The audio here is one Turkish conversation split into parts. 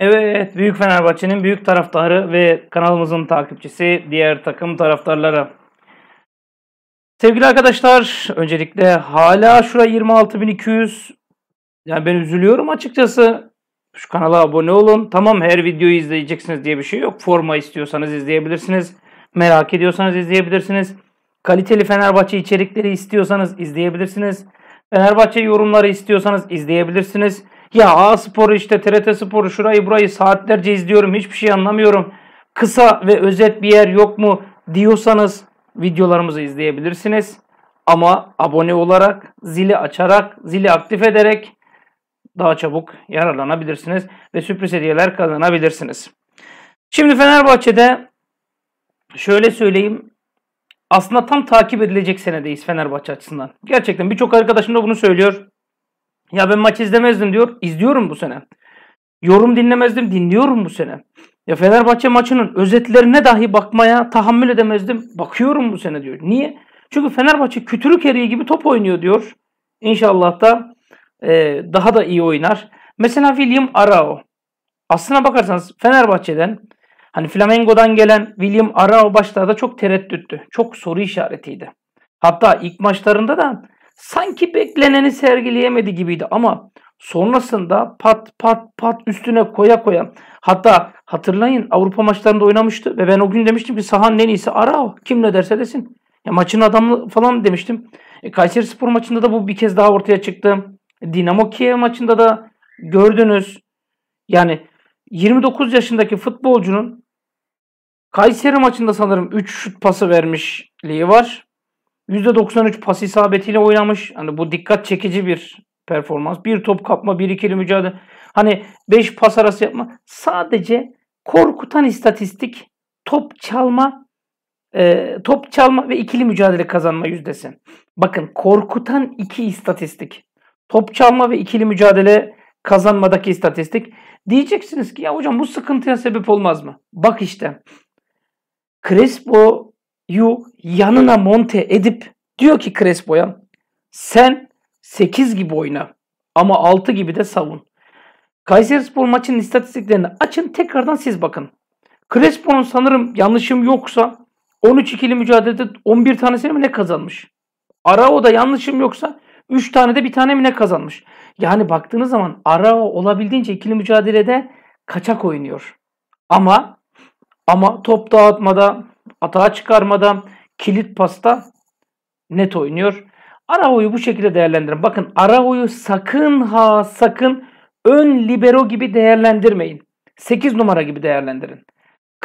Evet, Büyük Fenerbahçe'nin büyük taraftarı ve kanalımızın takipçisi diğer takım taraftarları. Sevgili arkadaşlar, öncelikle hala şura 26200. Yani ben üzülüyorum açıkçası. Şu kanala abone olun. Tamam her videoyu izleyeceksiniz diye bir şey yok. Forma istiyorsanız izleyebilirsiniz. Merak ediyorsanız izleyebilirsiniz. Kaliteli Fenerbahçe içerikleri istiyorsanız izleyebilirsiniz. Fenerbahçe yorumları istiyorsanız izleyebilirsiniz. Ya A Spor'u işte TRT Spor'u şurayı burayı saatlerce izliyorum hiçbir şey anlamıyorum. Kısa ve özet bir yer yok mu diyorsanız videolarımızı izleyebilirsiniz. Ama abone olarak, zili açarak, zili aktif ederek daha çabuk yararlanabilirsiniz ve sürpriz hediyeler kazanabilirsiniz. Şimdi Fenerbahçe'de şöyle söyleyeyim. Aslında tam takip edilecek senedeyiz Fenerbahçe açısından. Gerçekten birçok arkadaşım da bunu söylüyor. Ya ben maç izlemezdim diyor. İzliyorum bu sene. Yorum dinlemezdim. Dinliyorum bu sene. Ya Fenerbahçe maçının özetlerine dahi bakmaya tahammül edemezdim. Bakıyorum bu sene diyor. Niye? Çünkü Fenerbahçe kütürük eriği gibi top oynuyor diyor. İnşallah da e, daha da iyi oynar. Mesela William Arao. Aslına bakarsanız Fenerbahçe'den hani Flamengo'dan gelen William Arao başlarda çok tereddüttü. Çok soru işaretiydi. Hatta ilk maçlarında da sanki bekleneni sergileyemedi gibiydi ama sonrasında pat pat pat üstüne koya koya hatta hatırlayın Avrupa maçlarında oynamıştı ve ben o gün demiştim ki sahanın en iyisi Arao kim ne derse desin. Ya maçın adamı falan demiştim. E, Kayseri Spor maçında da bu bir kez daha ortaya çıktı. Dinamo Kiev maçında da gördünüz. Yani 29 yaşındaki futbolcunun Kayseri maçında sanırım 3 şut pası vermişliği var. %93 pas isabetiyle oynamış. Hani bu dikkat çekici bir performans. Bir top kapma, bir ikili mücadele. Hani 5 pas arası yapma. Sadece korkutan istatistik top çalma e, top çalma ve ikili mücadele kazanma yüzdesi. Bakın korkutan iki istatistik. Top çalma ve ikili mücadele kazanmadaki istatistik. Diyeceksiniz ki ya hocam bu sıkıntıya sebep olmaz mı? Bak işte. Crespo yu yanına monte edip diyor ki Crespo'ya sen 8 gibi oyna ama 6 gibi de savun. Spor maçının istatistiklerini açın tekrardan siz bakın. Crespo'nun sanırım yanlışım yoksa 13 ikili mücadelede 11 tanesini mi ne kazanmış? Arao da yanlışım yoksa 3 tane de bir tane mi ne kazanmış? Yani baktığınız zaman Arao olabildiğince ikili mücadelede kaçak oynuyor. Ama ama top dağıtmada, atağa çıkarmada, kilit pasta net oynuyor. Arao'yu bu şekilde değerlendirin. Bakın Arao'yu sakın ha sakın ön libero gibi değerlendirmeyin. 8 numara gibi değerlendirin.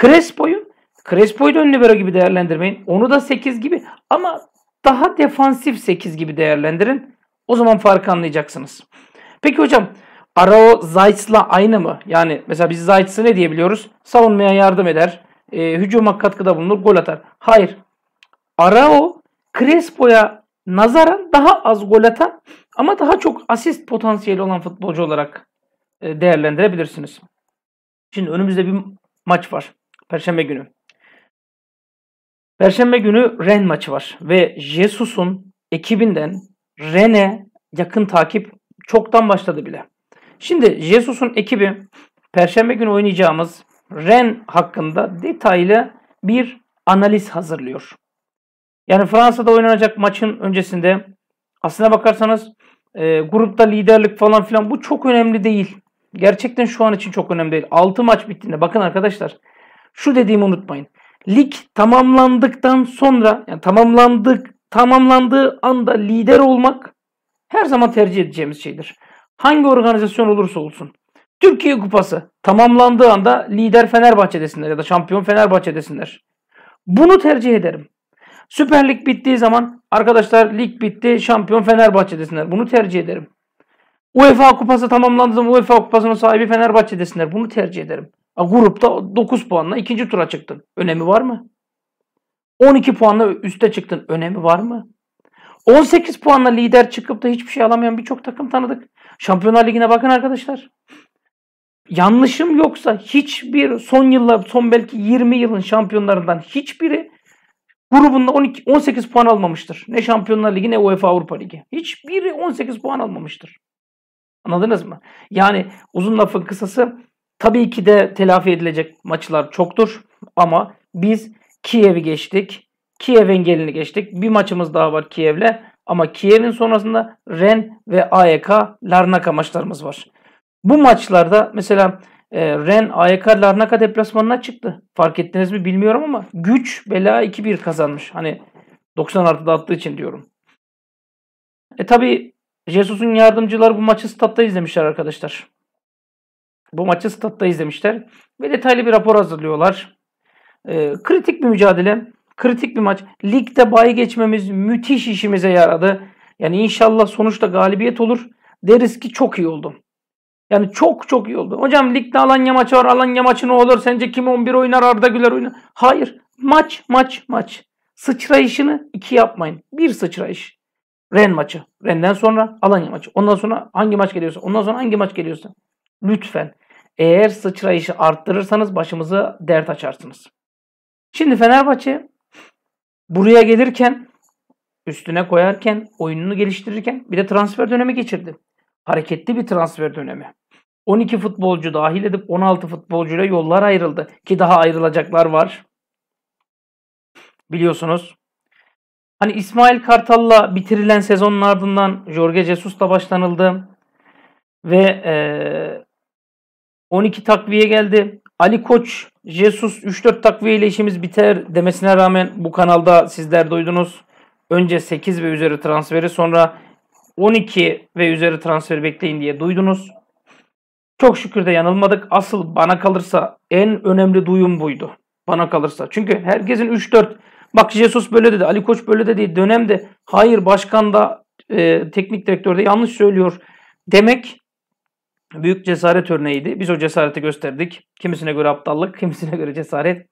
Crespo'yu Crespo'yu da ön libero gibi değerlendirmeyin. Onu da 8 gibi ama daha defansif 8 gibi değerlendirin. O zaman farkı anlayacaksınız. Peki hocam Arao Zayt'la aynı mı? Yani mesela biz Zayt'sı ne diyebiliyoruz? Savunmaya yardım eder e, hücuma katkıda bulunur, gol atar. Hayır. Arao Crespo'ya nazaran daha az gol atan ama daha çok asist potansiyeli olan futbolcu olarak e, değerlendirebilirsiniz. Şimdi önümüzde bir maç var. Perşembe günü. Perşembe günü Ren maçı var ve Jesus'un ekibinden Ren'e yakın takip çoktan başladı bile. Şimdi Jesus'un ekibi Perşembe günü oynayacağımız Ren hakkında detaylı bir analiz hazırlıyor. Yani Fransa'da oynanacak maçın öncesinde aslına bakarsanız e, grupta liderlik falan filan bu çok önemli değil. Gerçekten şu an için çok önemli değil. 6 maç bittiğinde bakın arkadaşlar şu dediğimi unutmayın. Lig tamamlandıktan sonra yani tamamlandık tamamlandığı anda lider olmak her zaman tercih edeceğimiz şeydir. Hangi organizasyon olursa olsun. Türkiye Kupası tamamlandığı anda lider Fenerbahçe'desinler ya da şampiyon Fenerbahçe'desinler. Bunu tercih ederim. Süper Lig bittiği zaman arkadaşlar lig bitti şampiyon Fenerbahçe'desinler. Bunu tercih ederim. UEFA Kupası tamamlandığı zaman UEFA Kupası'nın sahibi Fenerbahçe'desinler. Bunu tercih ederim. A, grupta 9 puanla ikinci tura çıktın. Önemi var mı? 12 puanla üste çıktın. Önemi var mı? 18 puanla lider çıkıp da hiçbir şey alamayan birçok takım tanıdık. Şampiyonlar Ligi'ne bakın arkadaşlar yanlışım yoksa hiçbir son yıllar son belki 20 yılın şampiyonlarından hiçbiri grubunda 12 18 puan almamıştır. Ne Şampiyonlar Ligi ne UEFA Avrupa Ligi. Hiçbiri 18 puan almamıştır. Anladınız mı? Yani uzun lafın kısası tabii ki de telafi edilecek maçlar çoktur ama biz Kiev'i geçtik. Kiev engelini geçtik. Bir maçımız daha var Kiev'le ama Kiev'in sonrasında Ren ve AEK Larnaka maçlarımız var. Bu maçlarda mesela e, Ren AYK Larnaka deplasmanına çıktı. Fark ettiniz mi bilmiyorum ama güç bela 2-1 kazanmış. Hani 90 artıda attığı için diyorum. E tabi Jesus'un yardımcıları bu maçı statta izlemişler arkadaşlar. Bu maçı statta izlemişler ve detaylı bir rapor hazırlıyorlar. E, kritik bir mücadele, kritik bir maç. Ligde bay geçmemiz müthiş işimize yaradı. Yani inşallah sonuçta galibiyet olur. Deriz ki çok iyi oldu. Yani çok çok iyi oldu. Hocam ligde Alanya maçı var. Alanya maçı ne olur? Sence kim 11 oynar? Arda Güler oynar. Hayır. Maç, maç, maç. Sıçrayışını iki yapmayın. Bir sıçrayış. Ren maçı. Ren'den sonra Alanya maçı. Ondan sonra hangi maç geliyorsa. Ondan sonra hangi maç geliyorsa. Lütfen. Eğer sıçrayışı arttırırsanız başımıza dert açarsınız. Şimdi Fenerbahçe buraya gelirken üstüne koyarken, oyununu geliştirirken bir de transfer dönemi geçirdi. Hareketli bir transfer dönemi. 12 futbolcu dahil edip 16 futbolcuya yollar ayrıldı ki daha ayrılacaklar var. Biliyorsunuz. Hani İsmail Kartal'la bitirilen sezonun ardından Jorge Jesus'la başlanıldı ve e, 12 takviye geldi. Ali Koç, Jesus 3-4 takviye ile işimiz biter demesine rağmen bu kanalda sizler duydunuz. Önce 8 ve üzeri transferi sonra 12 ve üzeri transfer bekleyin diye duydunuz. Çok şükür de yanılmadık. Asıl bana kalırsa en önemli duyum buydu. Bana kalırsa. Çünkü herkesin 3-4 bak Jesus böyle dedi, Ali Koç böyle dedi dönemde hayır başkan da e, teknik direktör de yanlış söylüyor demek büyük cesaret örneğiydi. Biz o cesareti gösterdik. Kimisine göre aptallık, kimisine göre cesaret.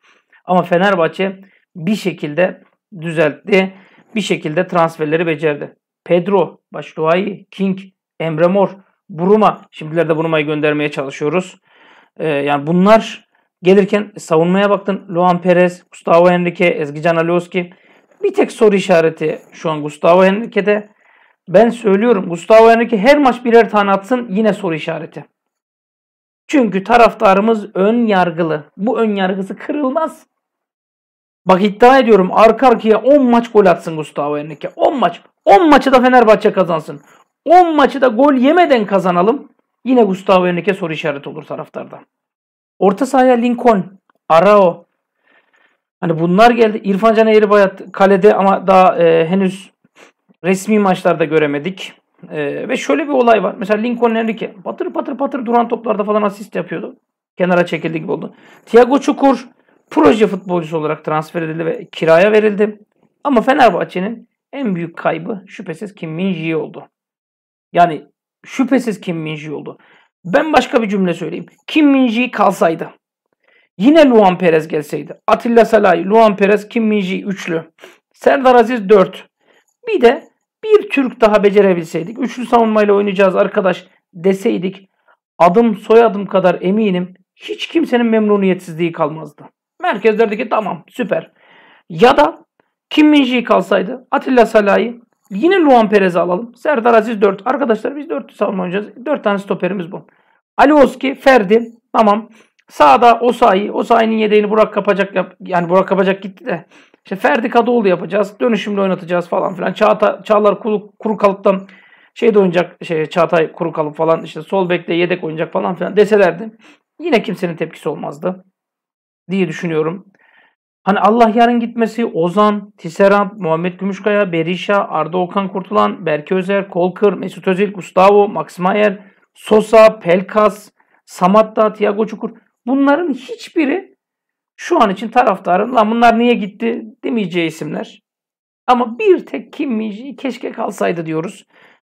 Ama Fenerbahçe bir şekilde düzeltti. Bir şekilde transferleri becerdi. Pedro, Başluay, King, Emre Mor Buruma, şimdilerde Buruma'yı göndermeye çalışıyoruz. Ee, yani bunlar gelirken savunmaya baktın. Luan Perez, Gustavo Henrique, Ezgican Alioski. Bir tek soru işareti şu an Gustavo Henrique'de. Ben söylüyorum Gustavo Henrique her maç birer tane atsın yine soru işareti. Çünkü taraftarımız ön yargılı. Bu ön yargısı kırılmaz. Bak iddia ediyorum arka arkaya 10 maç gol atsın Gustavo Henrique. 10 maç. 10 maçı da Fenerbahçe kazansın. 10 maçı da gol yemeden kazanalım. Yine Gustavo Henrique soru işareti olur taraftarda. Orta sahaya Lincoln, Arao. Hani bunlar geldi. İrfan Can Eğribayat kalede ama daha e, henüz resmi maçlarda göremedik. E, ve şöyle bir olay var. Mesela Lincoln Henrique patır patır patır duran toplarda falan asist yapıyordu. Kenara çekildi gibi oldu. Thiago Çukur proje futbolcusu olarak transfer edildi ve kiraya verildi. Ama Fenerbahçe'nin en büyük kaybı şüphesiz Kim Min oldu. Yani şüphesiz Kim Minji oldu. Ben başka bir cümle söyleyeyim. Kim Minji kalsaydı. Yine Luan Perez gelseydi. Atilla Salay, Luan Perez, Kim Minji üçlü. Serdar Aziz 4. Bir de bir Türk daha becerebilseydik. Üçlü savunmayla oynayacağız arkadaş deseydik. Adım soyadım kadar eminim. Hiç kimsenin memnuniyetsizliği kalmazdı. Merkez derdi ki tamam süper. Ya da Kim Minji kalsaydı Atilla Salah'ı Yine Luan Perez'i alalım. Serdar Aziz 4. Arkadaşlar biz 4 savunma oynayacağız. 4 tane stoperimiz bu. Ali Oski, Ferdi. Tamam. Sağda Osayi. Osayi'nin yedeğini Burak kapacak yap. Yani Burak kapacak gitti de. İşte Ferdi Kadıoğlu yapacağız. Dönüşümle oynatacağız falan filan. Çağata, Çağlar kuru, kuru kalıptan şey de oynayacak. Şey, Çağatay kuru kalıp falan. işte sol bekle yedek oynayacak falan filan deselerdi. Yine kimsenin tepkisi olmazdı. Diye düşünüyorum. Hani Allah yarın gitmesi Ozan, Tisserand, Muhammed Gümüşkaya, Berisha, Arda Okan Kurtulan, Berke Özer, Kolkır, Mesut Özil, Gustavo, Max Mayer, Sosa, Pelkas, Samatta, Tiago Çukur. Bunların hiçbiri şu an için taraftarın lan bunlar niye gitti demeyeceği isimler. Ama bir tek Kimmici keşke kalsaydı diyoruz.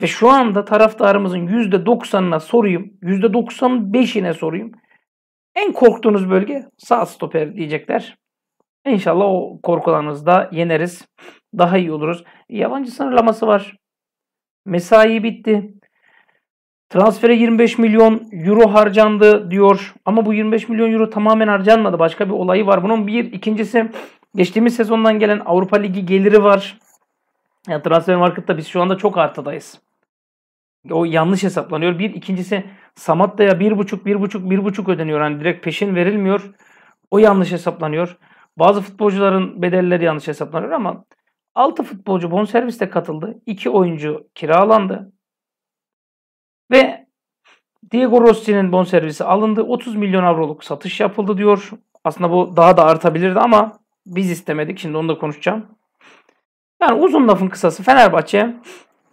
Ve şu anda taraftarımızın %90'ına sorayım, %95'ine sorayım. En korktuğunuz bölge sağ stoper diyecekler. İnşallah o korkularımızı da yeneriz. Daha iyi oluruz. Yabancı sınırlaması var. Mesai bitti. Transfere 25 milyon euro harcandı diyor. Ama bu 25 milyon euro tamamen harcanmadı. Başka bir olayı var. Bunun bir ikincisi geçtiğimiz sezondan gelen Avrupa Ligi geliri var. Yani transfer markette biz şu anda çok artıdayız. O yanlış hesaplanıyor. Bir ikincisi Samatta'ya 1.5 1.5 1.5 ödeniyor. Yani direkt peşin verilmiyor. O yanlış hesaplanıyor. Bazı futbolcuların bedelleri yanlış hesaplanıyor ama 6 futbolcu bonserviste katıldı. 2 oyuncu kiralandı. Ve Diego Rossi'nin bonservisi alındı. 30 milyon avroluk satış yapıldı diyor. Aslında bu daha da artabilirdi ama biz istemedik. Şimdi onu da konuşacağım. Yani uzun lafın kısası Fenerbahçe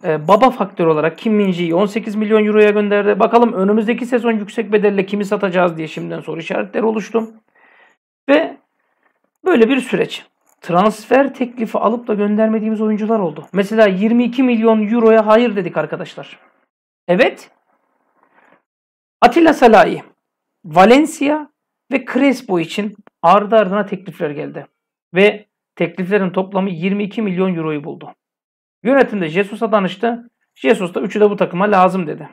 e, baba faktör olarak Kim Minji'yi 18 milyon euroya gönderdi. Bakalım önümüzdeki sezon yüksek bedelle kimi satacağız diye şimdiden soru işaretleri oluştu. Ve Böyle bir süreç. Transfer teklifi alıp da göndermediğimiz oyuncular oldu. Mesela 22 milyon euroya hayır dedik arkadaşlar. Evet. Atilla Salahi, Valencia ve Crespo için ardı ardına teklifler geldi. Ve tekliflerin toplamı 22 milyon euroyu buldu. Yönetimde Jesus'a danıştı. Jesus da üçü de bu takıma lazım dedi.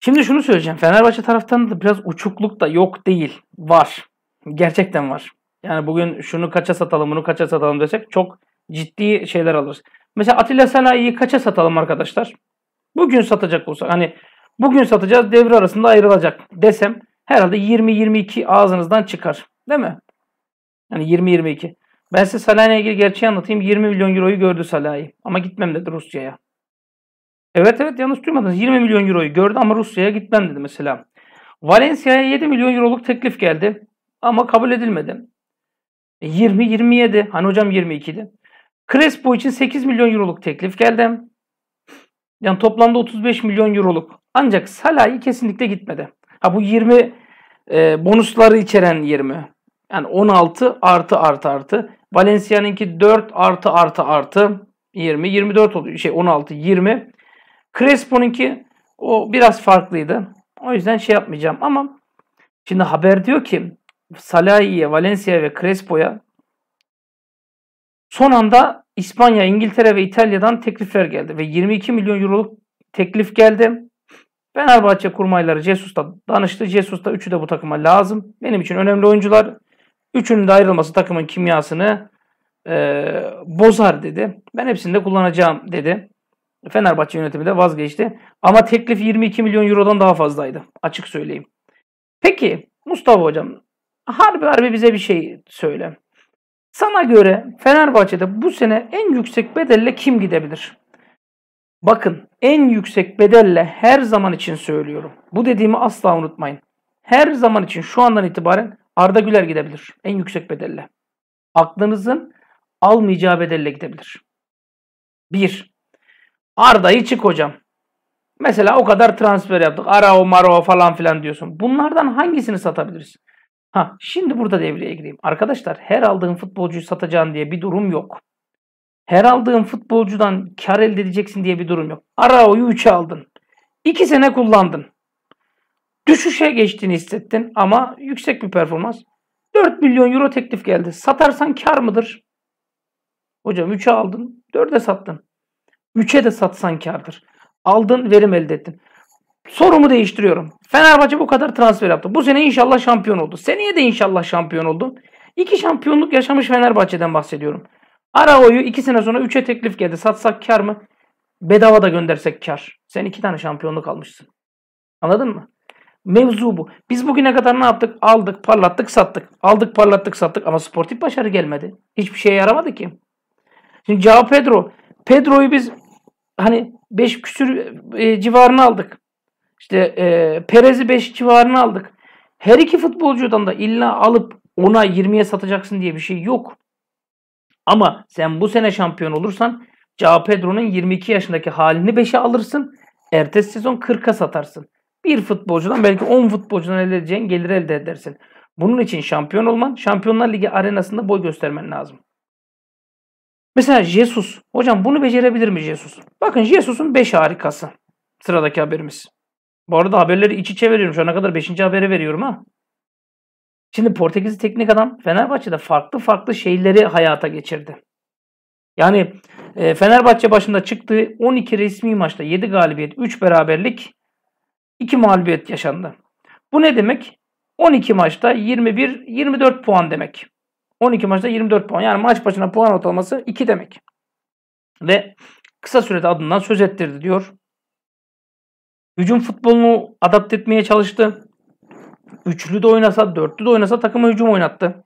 Şimdi şunu söyleyeceğim. Fenerbahçe taraftan da biraz uçukluk da yok değil. Var. Gerçekten var. Yani bugün şunu kaça satalım, bunu kaça satalım desek çok ciddi şeyler alırız. Mesela Atilla Sanayi'yi kaça satalım arkadaşlar? Bugün satacak olsak hani bugün satacağız devre arasında ayrılacak desem herhalde 20-22 ağzınızdan çıkar. Değil mi? Yani 20-22. Ben size Salah'la ilgili gerçeği anlatayım. 20 milyon euroyu gördü Salah'ı. Ama gitmem dedi Rusya'ya. Evet evet yanlış duymadınız. 20 milyon euroyu gördü ama Rusya'ya gitmem dedi mesela. Valencia'ya 7 milyon euroluk teklif geldi. Ama kabul edilmedi. 20, e, 27. Hani hocam 22'di. Crespo için 8 milyon euroluk teklif geldi. Yani toplamda 35 milyon euroluk. Ancak Salah'ı kesinlikle gitmedi. Ha bu 20 e, bonusları içeren 20. Yani 16 artı artı artı. Valencia'nınki 4 artı artı artı 20. 24 oluyor. Şey 16 20. Crespo'nunki o biraz farklıydı. O yüzden şey yapmayacağım ama şimdi haber diyor ki Salah'i'ye, Valencia'ya ve Crespo'ya son anda İspanya, İngiltere ve İtalya'dan teklifler geldi ve 22 milyon euroluk teklif geldi. Fenerbahçe kurmayları Cesus'ta danıştı. Cesus'ta üçü de bu takıma lazım. Benim için önemli oyuncular. Üçünün de ayrılması takımın kimyasını e, bozar dedi. Ben hepsini de kullanacağım dedi. Fenerbahçe yönetimi de vazgeçti. Ama teklif 22 milyon eurodan daha fazlaydı. Açık söyleyeyim. Peki Mustafa hocam harbi harbi bize bir şey söyle. Sana göre Fenerbahçe'de bu sene en yüksek bedelle kim gidebilir? Bakın en yüksek bedelle her zaman için söylüyorum. Bu dediğimi asla unutmayın. Her zaman için şu andan itibaren Arda Güler gidebilir. En yüksek bedelle. Aklınızın almayacağı bedelle gidebilir. 1. Arda'yı çık hocam. Mesela o kadar transfer yaptık. Arao, Marao falan filan diyorsun. Bunlardan hangisini satabilirsin? Ha, şimdi burada devreye gireyim. Arkadaşlar her aldığın futbolcuyu satacağın diye bir durum yok. Her aldığın futbolcudan kar elde edeceksin diye bir durum yok. Arao'yu 3'e aldın. 2 sene kullandın. Düşüşe geçtiğini hissettin ama yüksek bir performans. 4 milyon euro teklif geldi. Satarsan kar mıdır? Hocam 3'e aldın, 4'e sattın. 3'e de satsan kardır. Aldın, verim elde ettin. Sorumu değiştiriyorum. Fenerbahçe bu kadar transfer yaptı. Bu sene inşallah şampiyon oldu. Seneye de inşallah şampiyon oldu. İki şampiyonluk yaşamış Fenerbahçe'den bahsediyorum. Arao'yu iki sene sonra 3'e teklif geldi. Satsak kar mı? Bedava da göndersek kar. Sen iki tane şampiyonluk almışsın. Anladın mı? Mevzu bu. Biz bugüne kadar ne yaptık? Aldık, parlattık, sattık. Aldık, parlattık, sattık ama sportif başarı gelmedi. Hiçbir şeye yaramadı ki. Şimdi Cao Pedro. Pedro'yu biz hani 5 küsür e, civarına aldık. İşte e, Perez'i 5 civarına aldık. Her iki futbolcudan da illa alıp 10'a 20'ye satacaksın diye bir şey yok. Ama sen bu sene şampiyon olursan Cao Pedro'nun 22 yaşındaki halini 5'e alırsın. Ertesi sezon 40'a satarsın. Bir futbolcudan belki 10 futbolcudan elde edeceğin gelir elde edersin. Bunun için şampiyon olman, Şampiyonlar Ligi arenasında boy göstermen lazım. Mesela Jesus. Hocam bunu becerebilir mi Jesus? Bakın Jesus'un 5 harikası. Sıradaki haberimiz. Bu arada haberleri içi çeviriyorum Şu ana kadar 5. haberi veriyorum ha. Şimdi Portekizli teknik adam Fenerbahçe'de farklı farklı şeyleri hayata geçirdi. Yani e, Fenerbahçe başında çıktığı 12 resmi maçta 7 galibiyet, 3 beraberlik, 2 mağlubiyet yaşandı. Bu ne demek? 12 maçta 21 24 puan demek. 12 maçta 24 puan. Yani maç başına puan ortalaması 2 demek. Ve kısa sürede adından söz ettirdi diyor Hücum futbolunu adapte etmeye çalıştı. Üçlü de oynasa, dörtlü de oynasa takıma hücum oynattı.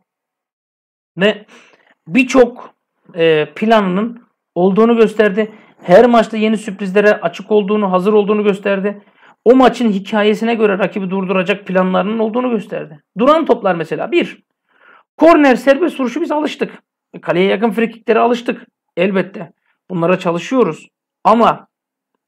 Ve birçok e, planının olduğunu gösterdi. Her maçta yeni sürprizlere açık olduğunu, hazır olduğunu gösterdi. O maçın hikayesine göre rakibi durduracak planlarının olduğunu gösterdi. Duran toplar mesela. Bir, korner serbest vuruşu biz alıştık. E, kaleye yakın frikikleri alıştık. Elbette. Bunlara çalışıyoruz. Ama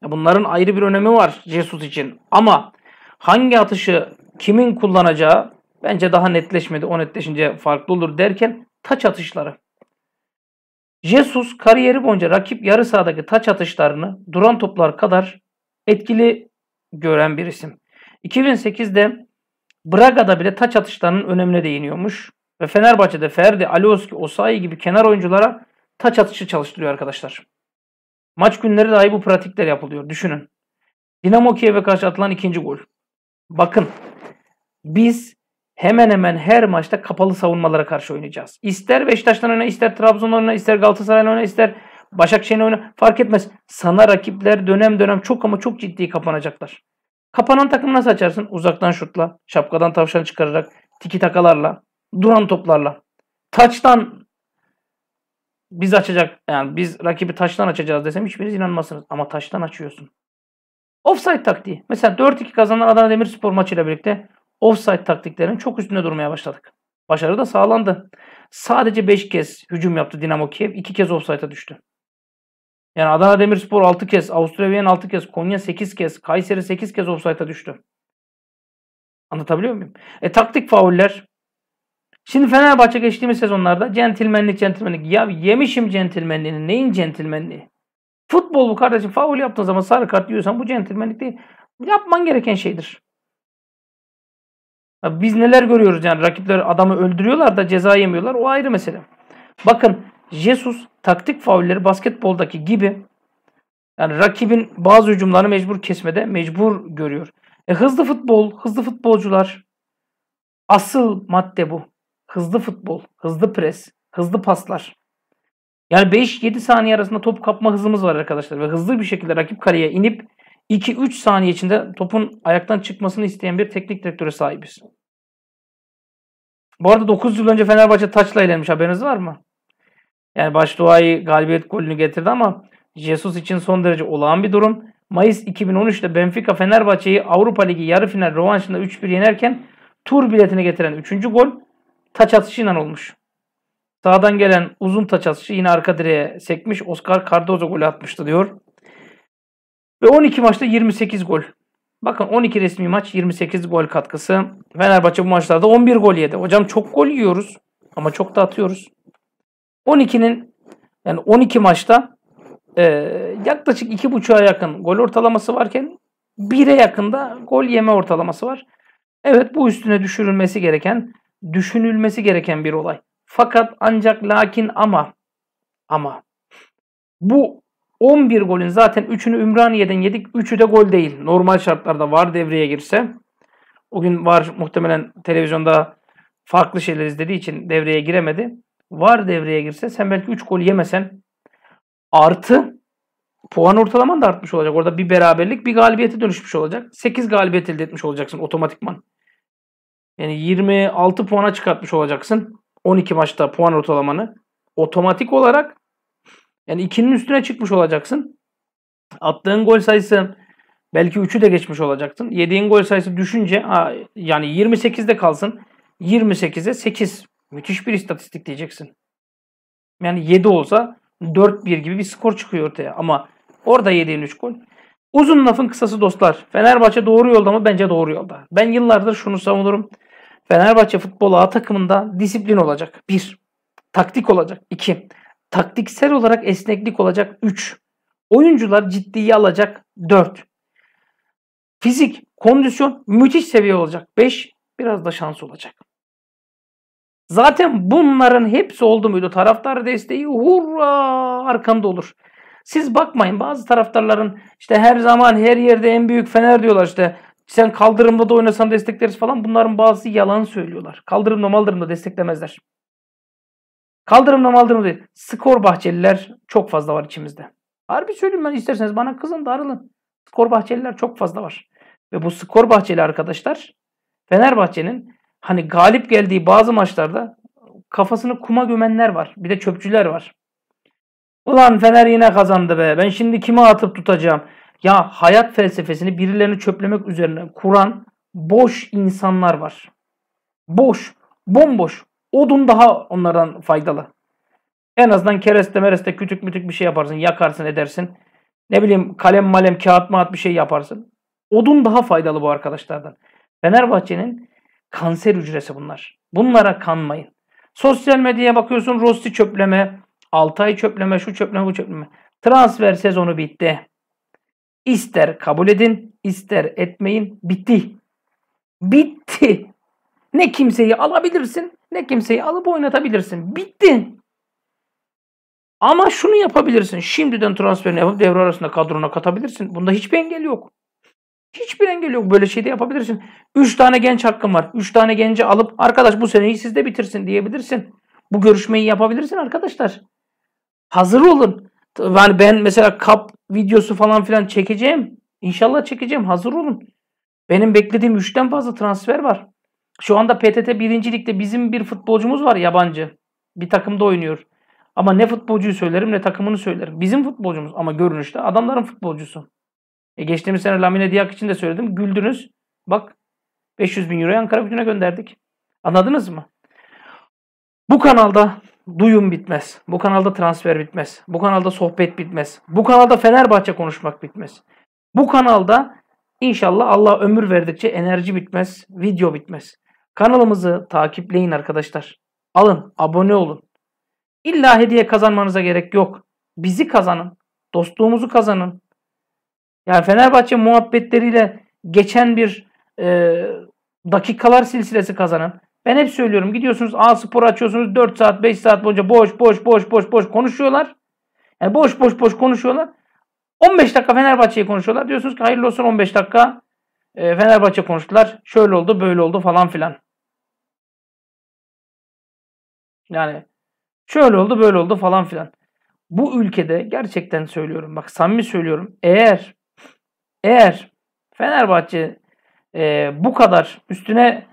Bunların ayrı bir önemi var Jesus için. Ama hangi atışı kimin kullanacağı bence daha netleşmedi. O netleşince farklı olur derken taç atışları. Jesus kariyeri boyunca rakip yarı sahadaki taç atışlarını duran toplar kadar etkili gören bir isim. 2008'de Braga'da bile taç atışlarının önemine değiniyormuş. Ve Fenerbahçe'de Ferdi, Alioski, Osayi gibi kenar oyunculara taç atışı çalıştırıyor arkadaşlar. Maç günleri dahi bu pratikler yapılıyor. Düşünün. Dinamo Kiev'e karşı atılan ikinci gol. Bakın biz hemen hemen her maçta kapalı savunmalara karşı oynayacağız. İster Beşiktaş'tan oyna, ister Trabzon'dan oyna, ister Galatasaray'dan oyna, ister Başakşehir'den oyna. Fark etmez. Sana rakipler dönem dönem çok ama çok ciddi kapanacaklar. Kapanan takımı nasıl açarsın? Uzaktan şutla, şapkadan tavşan çıkararak, tiki takalarla, duran toplarla. Taçtan biz açacak yani biz rakibi taştan açacağız desem hiçbiriniz inanmazsınız. Ama taştan açıyorsun. Offside taktiği. Mesela 4-2 kazanan Adana Demirspor maçıyla birlikte offside taktiklerinin çok üstünde durmaya başladık. Başarı da sağlandı. Sadece 5 kez hücum yaptı Dinamo Kiev. 2 kez offside'a düştü. Yani Adana Demirspor 6 kez, Avusturya Viyana 6 kez, Konya 8 kez, Kayseri 8 kez offside'a düştü. Anlatabiliyor muyum? E taktik fauller Şimdi Fenerbahçe geçtiğimiz sezonlarda centilmenlik centilmenlik. Ya yemişim centilmenliğini. Neyin centilmenliği? Futbol bu kardeşim. Faul yaptığın zaman sarı kart diyorsan bu centilmenlik değil. Yapman gereken şeydir. Ya biz neler görüyoruz yani rakipler adamı öldürüyorlar da ceza yemiyorlar. O ayrı mesele. Bakın Jesus taktik faulleri basketboldaki gibi yani rakibin bazı hücumlarını mecbur kesmede mecbur görüyor. E, hızlı futbol, hızlı futbolcular asıl madde bu hızlı futbol, hızlı pres, hızlı paslar. Yani 5-7 saniye arasında top kapma hızımız var arkadaşlar ve hızlı bir şekilde rakip kaleye inip 2-3 saniye içinde topun ayaktan çıkmasını isteyen bir teknik direktöre sahibiz. Bu arada 9 yıl önce Fenerbahçe taçla eğlenmiş haberiniz var mı? Yani Başduay'ı galibiyet golünü getirdi ama Jesus için son derece olağan bir durum. Mayıs 2013'te Benfica Fenerbahçe'yi Avrupa Ligi yarı final rövanşında 3-1 yenerken tur biletini getiren 3. gol taç atışıyla olmuş. Sağdan gelen uzun taç atışı yine arka direğe sekmiş. Oscar Cardozo golü atmıştı diyor. Ve 12 maçta 28 gol. Bakın 12 resmi maç 28 gol katkısı. Fenerbahçe bu maçlarda 11 gol yedi. Hocam çok gol yiyoruz ama çok da atıyoruz. 12'nin yani 12 maçta e, yaklaşık 2.5'a yakın gol ortalaması varken 1'e yakında gol yeme ortalaması var. Evet bu üstüne düşürülmesi gereken düşünülmesi gereken bir olay. Fakat ancak lakin ama ama bu 11 golün zaten 3'ünü Ümraniye'den yedik. 3'ü de gol değil. Normal şartlarda var devreye girse. O gün var muhtemelen televizyonda farklı şeyler izlediği için devreye giremedi. Var devreye girse sen belki 3 gol yemesen artı puan ortalaman da artmış olacak. Orada bir beraberlik bir galibiyete dönüşmüş olacak. 8 galibiyet elde etmiş olacaksın otomatikman. Yani 26 puana çıkartmış olacaksın. 12 maçta puan ortalamanı. Otomatik olarak yani ikinin üstüne çıkmış olacaksın. Attığın gol sayısı belki 3'ü de geçmiş olacaksın. Yediğin gol sayısı düşünce yani 28'de kalsın. 28'e 8. Müthiş bir istatistik diyeceksin. Yani 7 olsa 4-1 gibi bir skor çıkıyor ortaya. Ama orada yediğin 3 gol Uzun lafın kısası dostlar. Fenerbahçe doğru yolda mı? Bence doğru yolda. Ben yıllardır şunu savunurum. Fenerbahçe futbol A takımında disiplin olacak. bir Taktik olacak. 2. Taktiksel olarak esneklik olacak. üç Oyuncular ciddiye alacak. dört Fizik, kondisyon müthiş seviye olacak. beş Biraz da şans olacak. Zaten bunların hepsi oldu muydu? Taraftar desteği hurra arkamda olur. Siz bakmayın bazı taraftarların işte her zaman her yerde en büyük Fener diyorlar işte sen kaldırımda da oynasan destekleriz falan bunların bazı yalan söylüyorlar. Kaldırımda maldırımda desteklemezler. Kaldırımda maldırımda değil. Skor bahçeliler çok fazla var içimizde. Harbi söyleyeyim ben isterseniz bana kızın da arılın. Skor bahçeliler çok fazla var. Ve bu skor bahçeli arkadaşlar Fenerbahçe'nin hani galip geldiği bazı maçlarda kafasını kuma gömenler var. Bir de çöpçüler var. Ulan Fener yine kazandı be. Ben şimdi kime atıp tutacağım? Ya hayat felsefesini birilerini çöplemek üzerine kuran boş insanlar var. Boş, bomboş. Odun daha onlardan faydalı. En azından kereste mereste kütük mütük bir şey yaparsın. Yakarsın edersin. Ne bileyim kalem malem kağıt mağat bir şey yaparsın. Odun daha faydalı bu arkadaşlardan. Fenerbahçe'nin kanser hücresi bunlar. Bunlara kanmayın. Sosyal medyaya bakıyorsun Rossi çöpleme, 6 ay çöpleme, şu çöpleme, bu çöpleme. Transfer sezonu bitti. İster kabul edin, ister etmeyin. Bitti. Bitti. Ne kimseyi alabilirsin, ne kimseyi alıp oynatabilirsin. Bitti. Ama şunu yapabilirsin. Şimdiden transferini yapıp devre arasında kadrona katabilirsin. Bunda hiçbir engel yok. Hiçbir engel yok. Böyle şey de yapabilirsin. 3 tane genç hakkın var. 3 tane genci alıp arkadaş bu seneyi sizde bitirsin diyebilirsin. Bu görüşmeyi yapabilirsin arkadaşlar. Hazır olun. Yani ben mesela kap videosu falan filan çekeceğim. İnşallah çekeceğim. Hazır olun. Benim beklediğim 3'ten fazla transfer var. Şu anda PTT 1. Lig'de bizim bir futbolcumuz var yabancı. Bir takımda oynuyor. Ama ne futbolcuyu söylerim ne takımını söylerim. Bizim futbolcumuz ama görünüşte adamların futbolcusu. E geçtiğimiz sene Lamine Diak için de söyledim. Güldünüz. Bak 500 bin euroyu Ankara gücüne gönderdik. Anladınız mı? Bu kanalda duyum bitmez. Bu kanalda transfer bitmez. Bu kanalda sohbet bitmez. Bu kanalda Fenerbahçe konuşmak bitmez. Bu kanalda inşallah Allah ömür verdikçe enerji bitmez, video bitmez. Kanalımızı takipleyin arkadaşlar. Alın, abone olun. İlla hediye kazanmanıza gerek yok. Bizi kazanın, dostluğumuzu kazanın. Yani Fenerbahçe muhabbetleriyle geçen bir e, dakikalar silsilesi kazanın. Ben hep söylüyorum gidiyorsunuz A spor açıyorsunuz 4 saat 5 saat boyunca boş boş boş boş boş konuşuyorlar. Yani boş boş boş konuşuyorlar. 15 dakika Fenerbahçe'yi konuşuyorlar. Diyorsunuz ki hayırlı olsun 15 dakika e, Fenerbahçe konuştular. Şöyle oldu böyle oldu falan filan. Yani şöyle oldu böyle oldu falan filan. Bu ülkede gerçekten söylüyorum bak samimi söylüyorum. Eğer eğer Fenerbahçe e, bu kadar üstüne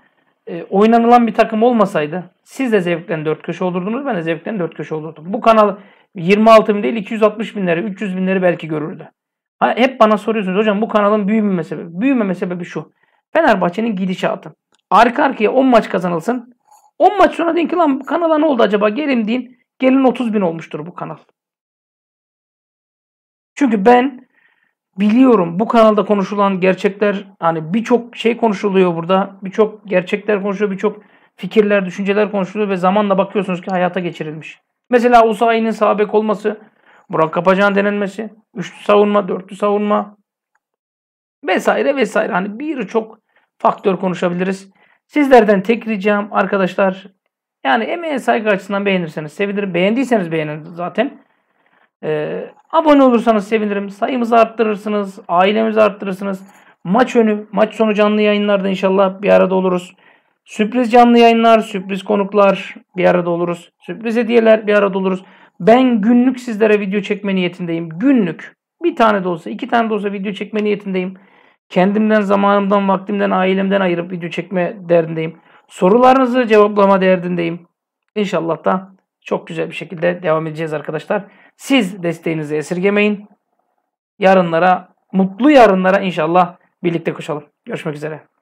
e, oynanılan bir takım olmasaydı siz de zevkten dört köşe olurdunuz. Ben de zevkten dört köşe olurdum. Bu kanal 26 bin değil 260 binleri 300 binleri belki görürdü. Ha, hep bana soruyorsunuz hocam bu kanalın büyümeme sebebi. Büyümeme sebebi şu. Fenerbahçe'nin gidişatı. Arka arkaya 10 maç kazanılsın. 10 maç sonra deyin ki lan bu kanala ne oldu acaba gelin deyin. Gelin 30 bin olmuştur bu kanal. Çünkü ben biliyorum bu kanalda konuşulan gerçekler hani birçok şey konuşuluyor burada. Birçok gerçekler konuşuluyor, birçok fikirler, düşünceler konuşuluyor ve zamanla bakıyorsunuz ki hayata geçirilmiş. Mesela Usayi'nin sabek olması, Burak Kapacan denenmesi, üçlü savunma, dörtlü savunma vesaire vesaire. Hani birçok faktör konuşabiliriz. Sizlerden tek ricam arkadaşlar yani emeğe saygı açısından beğenirseniz sevinirim. Beğendiyseniz beğenin zaten. E, abone olursanız sevinirim. Sayımızı arttırırsınız. Ailemizi arttırırsınız. Maç önü, maç sonu canlı yayınlarda inşallah bir arada oluruz. Sürpriz canlı yayınlar, sürpriz konuklar bir arada oluruz. Sürpriz hediyeler bir arada oluruz. Ben günlük sizlere video çekme niyetindeyim. Günlük. Bir tane de olsa, iki tane de olsa video çekme niyetindeyim. Kendimden, zamanımdan, vaktimden, ailemden ayırıp video çekme derdindeyim. Sorularınızı cevaplama derdindeyim. İnşallah da çok güzel bir şekilde devam edeceğiz arkadaşlar. Siz desteğinizi esirgemeyin. Yarınlara, mutlu yarınlara inşallah birlikte koşalım. Görüşmek üzere.